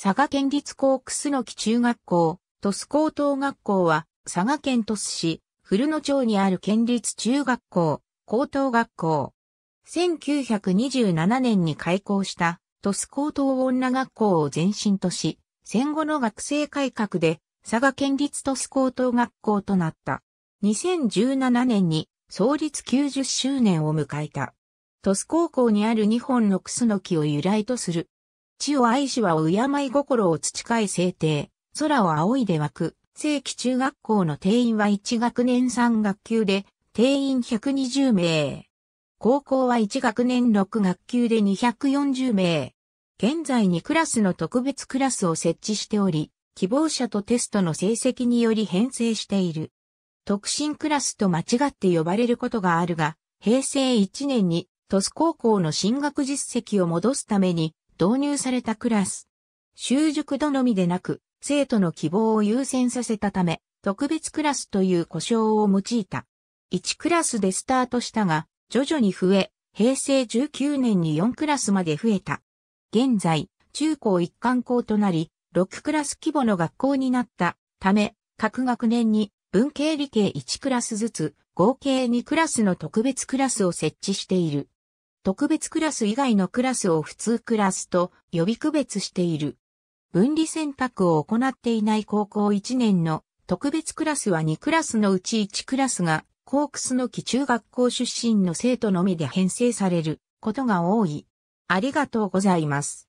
佐賀県立校楠木中学校、鳥栖高等学校は、佐賀県鳥栖市、古野町にある県立中学校、高等学校。1927年に開校した鳥栖高等女学校を前身とし、戦後の学生改革で佐賀県立鳥栖高等学校となった。2017年に創立90周年を迎えた。鳥栖高校にある2本のクスノキを由来とする地を愛しは敬い心を培い制定、空を仰いで湧く、正規中学校の定員は1学年3学級で、定員120名。高校は1学年6学級で240名。現在にクラスの特別クラスを設置しており、希望者とテストの成績により編成している。特進クラスと間違って呼ばれることがあるが、平成1年に、鳥栖高校の進学実績を戻すために、導入されたクラス。習熟度のみでなく、生徒の希望を優先させたため、特別クラスという呼称を用いた。1クラスでスタートしたが、徐々に増え、平成19年に4クラスまで増えた。現在、中高一貫校となり、6クラス規模の学校になったため、各学年に文系理系1クラスずつ、合計2クラスの特別クラスを設置している。特別クラス以外のクラスを普通クラスと呼び区別している。分離選択を行っていない高校1年の特別クラスは2クラスのうち1クラスがコークスの木中学校出身の生徒のみで編成されることが多い。ありがとうございます。